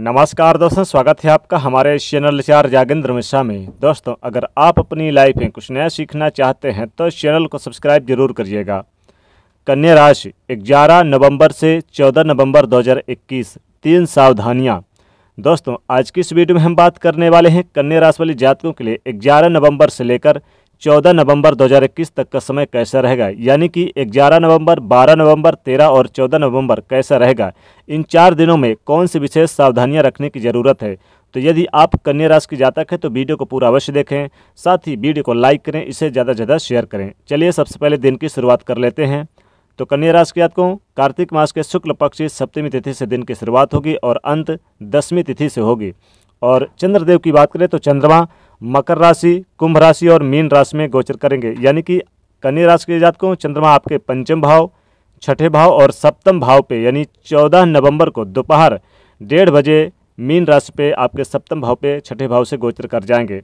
नमस्कार दोस्तों स्वागत है आपका हमारे इस चैनल चार जागेंद्र मिश्रा में दोस्तों अगर आप अपनी लाइफ में कुछ नया सीखना चाहते हैं तो चैनल को सब्सक्राइब जरूर करिएगा कन्या राशि ग्यारह नवंबर से 14 नवंबर 2021 तीन सावधानियां दोस्तों आज की इस वीडियो में हम बात करने वाले हैं कन्या राशि वाले जातकों के लिए ग्यारह नवम्बर से लेकर चौदह नवंबर 2021 तक का समय कैसा रहेगा यानी कि 11 नवंबर 12 नवंबर 13 और 14 नवंबर कैसा रहेगा इन चार दिनों में कौन सी विशेष सावधानियां रखने की ज़रूरत है तो यदि आप कन्या राशि के जातक हैं तो वीडियो को पूरा अवश्य देखें साथ ही वीडियो को लाइक करें इसे ज़्यादा से ज़्यादा शेयर करें चलिए सबसे पहले दिन की शुरुआत कर लेते हैं तो कन्या राशि के जातकों कार्तिक मास के शुक्ल पक्ष सप्तमी तिथि से दिन की शुरुआत होगी और अंत दसवीं तिथि से होगी और चंद्रदेव की बात करें तो चंद्रमा मकर राशि कुंभ राशि और मीन राशि में गोचर करेंगे यानी कि कन्या राशि के जातकों चंद्रमा आपके पंचम भाव छठे भाव और सप्तम भाव पे यानी चौदह नवंबर को दोपहर डेढ़ बजे मीन राशि पे आपके सप्तम भाव पे छठे भाव से गोचर कर जाएंगे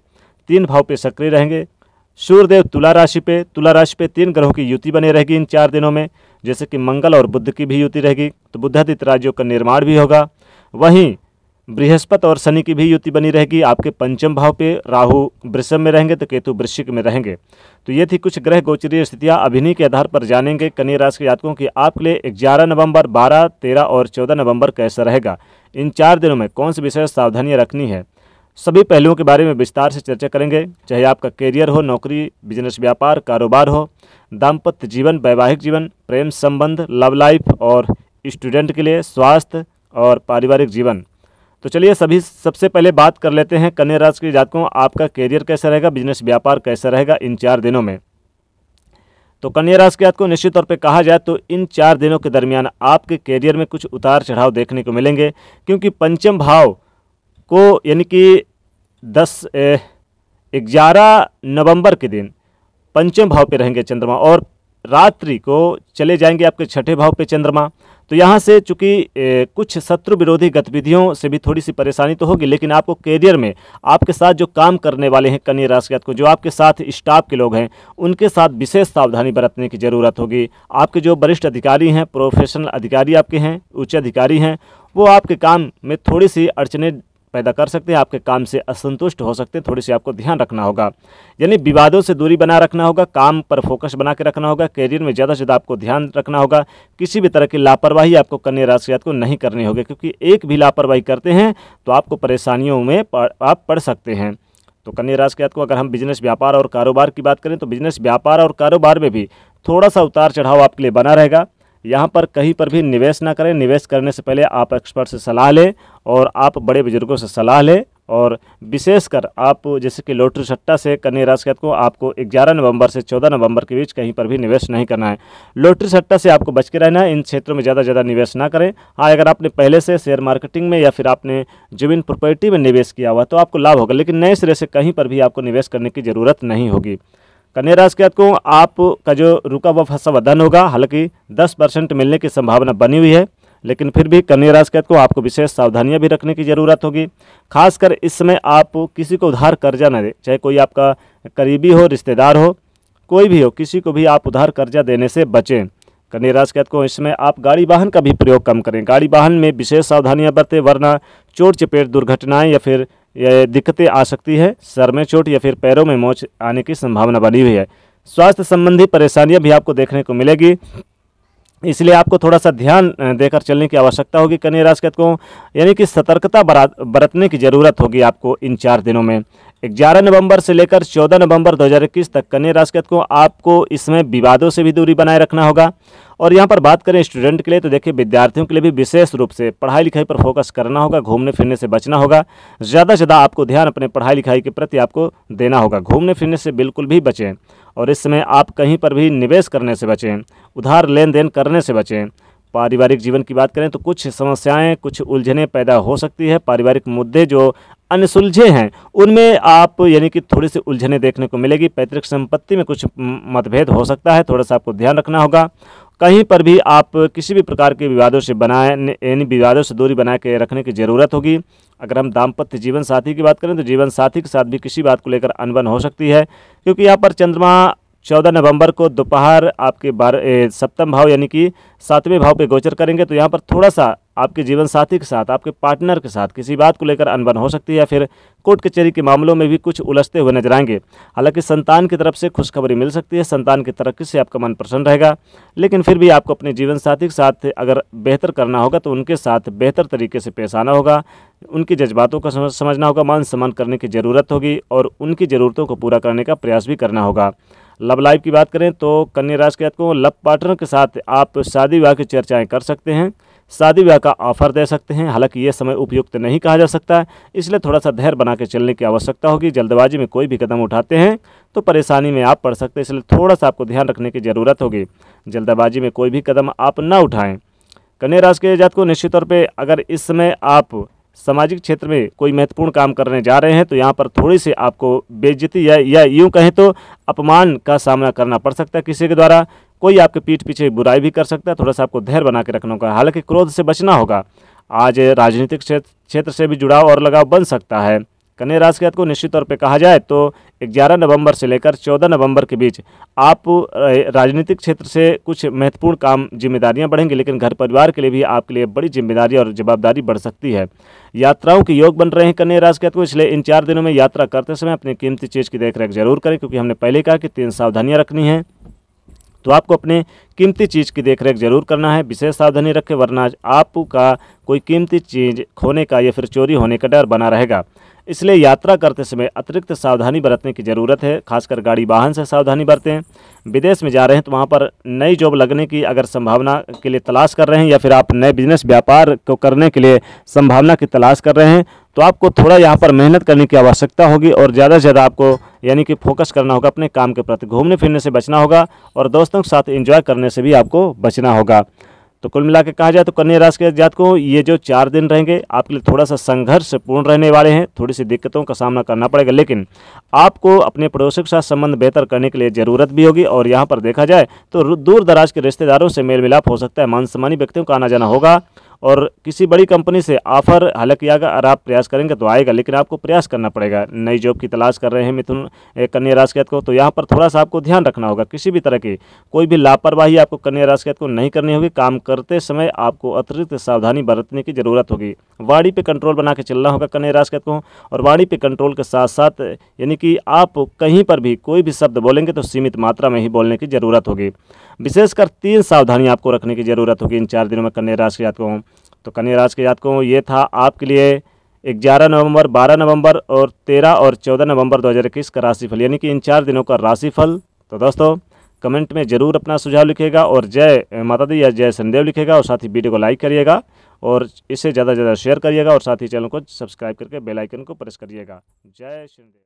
तीन भाव पे सक्रिय रहेंगे सूर्यदेव तुला राशि पे तुला राशि पे तीन ग्रहों की युति बनी रहेगी इन चार दिनों में जैसे कि मंगल और बुद्ध की भी युति रहेगी तो बुद्धादित्य राज्यों का निर्माण भी होगा वहीं बृहस्पति और शनि की भी युति बनी रहेगी आपके पंचम भाव पे राहु वृषभ में रहेंगे तो केतु वृश्चिक में रहेंगे तो ये थी कुछ ग्रह गोचरीय स्थितियाँ अभिनय के आधार पर जानेंगे कन्या राशि के जातकों की आपके लिए ग्यारह नवंबर बारह तेरह और चौदह नवंबर कैसा रहेगा इन चार दिनों में कौन सी विशेष सावधानियाँ रखनी है सभी पहलुओं के बारे में विस्तार से चर्चा करेंगे चाहे आपका करियर हो नौकरी बिजनेस व्यापार कारोबार हो दाम्पत्य जीवन वैवाहिक जीवन प्रेम संबंध लव लाइफ और स्टूडेंट के लिए स्वास्थ्य और पारिवारिक जीवन तो चलिए सभी सबसे पहले बात कर लेते हैं कन्या राशि के जातकों आपका करियर कैसा रहेगा बिजनेस व्यापार कैसा रहेगा इन चार दिनों में तो कन्या राशि के जातकों निश्चित तौर पर कहा जाए तो इन चार दिनों के दरमियान आपके करियर में कुछ उतार चढ़ाव देखने को मिलेंगे क्योंकि पंचम भाव को यानी कि दस ग्यारह नवंबर के दिन पंचम भाव पे रहेंगे चंद्रमा और रात्रि को चले जाएंगे आपके छठे भाव पे चंद्रमा तो यहाँ से चूँकि कुछ शत्रु विरोधी गतिविधियों से भी थोड़ी सी परेशानी तो होगी लेकिन आपको कैरियर में आपके साथ जो काम करने वाले हैं कन्या राशि को जो आपके साथ स्टाफ के लोग हैं उनके साथ विशेष सावधानी बरतने की ज़रूरत होगी आपके जो वरिष्ठ अधिकारी हैं प्रोफेशनल अधिकारी आपके हैं उच्च अधिकारी हैं वो आपके काम में थोड़ी सी अड़चने पैदा कर सकते हैं आपके काम से असंतुष्ट हो सकते हैं थोड़ी सी आपको ध्यान रखना होगा यानी विवादों से दूरी बना रखना होगा काम पर फोकस बना के रखना होगा करियर में ज़्यादा से ज़्यादा आपको ध्यान रखना होगा किसी भी तरह की लापरवाही आपको कन्या राशि को नहीं करनी होगी क्योंकि एक भी लापरवाही करते हैं तो आपको परेशानियों में आप पड़ सकते हैं तो कन्या राशि को अगर हम बिजनेस व्यापार और कारोबार की बात करें तो बिजनेस व्यापार और कारोबार में भी थोड़ा सा उतार चढ़ाव आपके लिए बना रहेगा यहाँ पर कहीं पर भी निवेश ना करें निवेश करने से पहले आप एक्सपर्ट से सलाह लें और आप बड़े बुजुर्गों से सलाह लें और विशेषकर आप जैसे कि लोटरी सट्टा से कन्या राशि को आपको 11 नवंबर से 14 नवंबर के बीच कहीं पर भी निवेश नहीं करना है लोटरी सट्टा से आपको बच के रहना है इन क्षेत्रों में ज़्यादा ज़्यादा निवेश ना करें हाँ अगर आपने पहले से शेयर मार्केटिंग में या फिर आपने जमीन प्रॉपर्टी में निवेश किया हुआ तो आपको लाभ होगा लेकिन नए सिरे से कहीं पर भी आपको निवेश करने की ज़रूरत नहीं होगी कन्या राशि के आप आपका जो रुका हुआ फंसा हुआ धन होगा हालांकि दस परसेंट मिलने की संभावना बनी हुई है लेकिन फिर भी कन्या राशि के को आपको विशेष सावधानियां भी रखने की ज़रूरत होगी खासकर इस समय आप किसी को उधार कर्जा न दें चाहे कोई आपका करीबी हो रिश्तेदार हो कोई भी हो किसी को भी आप उधार कर्जा देने से बचें कन्या राशि के को इसमें आप गाड़ी वाहन का भी प्रयोग कम करें गाड़ी वाहन में विशेष सावधानियाँ बरतें वरना चोट चपेट दुर्घटनाएँ या फिर ये दिक्कतें आ सकती है सर में चोट या फिर पैरों में मोच आने की संभावना बनी हुई है स्वास्थ्य संबंधी परेशानियां भी आपको देखने को मिलेगी इसलिए आपको थोड़ा सा ध्यान देकर चलने की आवश्यकता होगी कन्या राशि को यानी कि सतर्कता बरतने की ज़रूरत होगी आपको इन चार दिनों में ग्यारह नवंबर से लेकर 14 नवंबर 2021 तक कन्या राशि को आपको इसमें विवादों से भी दूरी बनाए रखना होगा और यहाँ पर बात करें स्टूडेंट के लिए तो देखिए विद्यार्थियों के लिए भी विशेष रूप से पढ़ाई लिखाई पर फोकस करना होगा घूमने फिरने से बचना होगा ज़्यादा से ज़्यादा आपको ध्यान अपने पढ़ाई लिखाई के प्रति आपको देना होगा घूमने फिरने से बिल्कुल भी बचें और इस समय आप कहीं पर भी निवेश करने से बचें उधार लेन देन करने से बचें पारिवारिक जीवन की बात करें तो कुछ समस्याएं कुछ उलझने पैदा हो सकती है पारिवारिक मुद्दे जो अनसुलझे हैं उनमें आप यानी कि थोड़ी सी उलझने देखने को मिलेगी पैतृक संपत्ति में कुछ मतभेद हो सकता है थोड़ा सा आपको ध्यान रखना होगा कहीं पर भी आप किसी भी प्रकार के विवादों से बनाए यानी विवादों से दूरी बना के रखने की ज़रूरत होगी अगर हम दाम्पत्य जीवन साथी की बात करें तो जीवन साथी के साथ भी किसी बात को लेकर अनबन हो सकती है क्योंकि यहाँ पर चंद्रमा चौदह नवंबर को दोपहर आपके बारह सप्तम भाव यानी कि सातवें भाव पे गोचर करेंगे तो यहाँ पर थोड़ा सा आपके जीवन साथी के साथ आपके पार्टनर के साथ किसी बात को लेकर अनबन हो सकती है या फिर कोर्ट कचहरी के मामलों में भी कुछ उलझते हुए नजर आएंगे हालांकि संतान की तरफ से खुशखबरी मिल सकती है संतान की तरक्की से आपका मन प्रसन्न रहेगा लेकिन फिर भी आपको अपने जीवन साथी के साथ अगर बेहतर करना होगा तो उनके साथ बेहतर तरीके से पेश आना होगा उनके जज्बातों का समझना होगा मान सम्मान करने की ज़रूरत होगी और उनकी ज़रूरतों को पूरा करने का प्रयास भी करना होगा लव लाइफ की बात करें तो कन्या राशि के लव पार्टनर के साथ आप शादी विवाह की चर्चाएँ कर सकते हैं शादी विवाह का ऑफर दे सकते हैं हालांकि ये समय उपयुक्त नहीं कहा जा सकता है इसलिए थोड़ा सा धैर्य बना के चलने की आवश्यकता होगी जल्दबाजी में कोई भी कदम उठाते हैं तो परेशानी में आप पड़ सकते हैं इसलिए थोड़ा सा आपको ध्यान रखने की ज़रूरत होगी जल्दबाजी में कोई भी कदम आप ना उठाएँ कन्या राशि के जात को निश्चित तौर पर अगर इस समय आप सामाजिक क्षेत्र में कोई महत्वपूर्ण काम करने जा रहे हैं तो यहाँ पर थोड़ी सी आपको बेइज्जती या या यूँ कहें तो अपमान का सामना करना पड़ सकता है किसी के द्वारा कोई आपके पीठ पीछे बुराई भी कर सकता है थोड़ा सा आपको धैर्य बना के रखना होगा हालांकि क्रोध से बचना होगा आज राजनीतिक क्षेत्र से भी जुड़ाव और लगाव बन सकता है कन्या राशि के को निश्चित तौर पर कहा जाए तो 11 नवंबर से लेकर 14 नवंबर के बीच आप राजनीतिक क्षेत्र से कुछ महत्वपूर्ण काम जिम्मेदारियां बढ़ेंगी लेकिन घर परिवार के लिए भी आपके लिए बड़ी जिम्मेदारी और जवाबदारी बढ़ सकती है यात्राओं के योग बन रहे हैं कन्या राशि के को इसलिए इन चार दिनों में यात्रा करते समय अपनी कीमती चीज़ की देखरेख जरूर करें क्योंकि हमने पहले कहा कि तीन सावधानियाँ रखनी है तो आपको अपने कीमती चीज़ की देखरेख जरूर करना है विशेष सावधानी रखें वरना आपका कोई कीमती चीज़ खोने का या फिर चोरी होने का डर बना रहेगा इसलिए यात्रा करते समय अतिरिक्त सावधानी बरतने की ज़रूरत है खासकर गाड़ी वाहन से सावधानी बरतें विदेश में जा रहे हैं तो वहाँ पर नई जॉब लगने की अगर संभावना के लिए तलाश कर रहे हैं या फिर आप नए बिजनेस व्यापार को करने के लिए संभावना की तलाश कर रहे हैं तो आपको थोड़ा यहाँ पर मेहनत करने की आवश्यकता होगी और ज़्यादा से ज़्यादा आपको यानी कि फोकस करना होगा अपने काम के प्रति घूमने फिरने से बचना होगा और दोस्तों के साथ एंजॉय करने से भी आपको बचना होगा तो कुल मिला के कहा जाए तो कन्या राशि के जात को ये जो चार दिन रहेंगे आपके लिए थोड़ा सा संघर्षपूर्ण रहने वाले हैं थोड़ी सी दिक्कतों का सामना करना पड़ेगा लेकिन आपको अपने पड़ोसियों के साथ संबंध बेहतर करने के लिए ज़रूरत भी होगी और यहाँ पर देखा जाए तो दूर दराज के रिश्तेदारों से मेल मिलाप हो सकता है मान सम्मानी व्यक्तियों का आना जाना होगा और किसी बड़ी कंपनी से ऑफर हालांकि अगर आप प्रयास करेंगे तो आएगा लेकिन आपको प्रयास करना पड़ेगा नई जॉब की तलाश कर रहे हैं मिथुन कन्या राशि को तो यहाँ पर थोड़ा सा आपको ध्यान रखना होगा किसी भी तरह की कोई भी लापरवाही आपको कन्या राशि को नहीं करनी होगी काम करते समय आपको अतिरिक्त सावधानी बरतने की ज़रूरत होगी वाड़ी पर कंट्रोल बना के चलना होगा कन्या राशि को और वाड़ी पर कंट्रोल के साथ साथ यानी कि आप कहीं पर भी कोई भी शब्द बोलेंगे तो सीमित मात्रा में ही बोलने की ज़रूरत होगी विशेषकर तीन सावधानी आपको रखने की ज़रूरत होगी इन चार दिनों में कन्या राशि को तो कन्या राज के जातकों ये था आपके लिए ग्यारह नवंबर 12 नवंबर और 13 और 14 नवंबर 2021 का राशिफल यानी कि इन चार दिनों का राशिफल तो दोस्तों कमेंट में ज़रूर अपना सुझाव लिखेगा और जय माता दी या जय संदेव लिखेगा और साथ ही वीडियो को लाइक करिएगा और इसे ज़्यादा से ज़्यादा शेयर करिएगा और साथ ही चैनल को सब्सक्राइब करके बेलाइकन को प्रेस करिएगा जय संदेव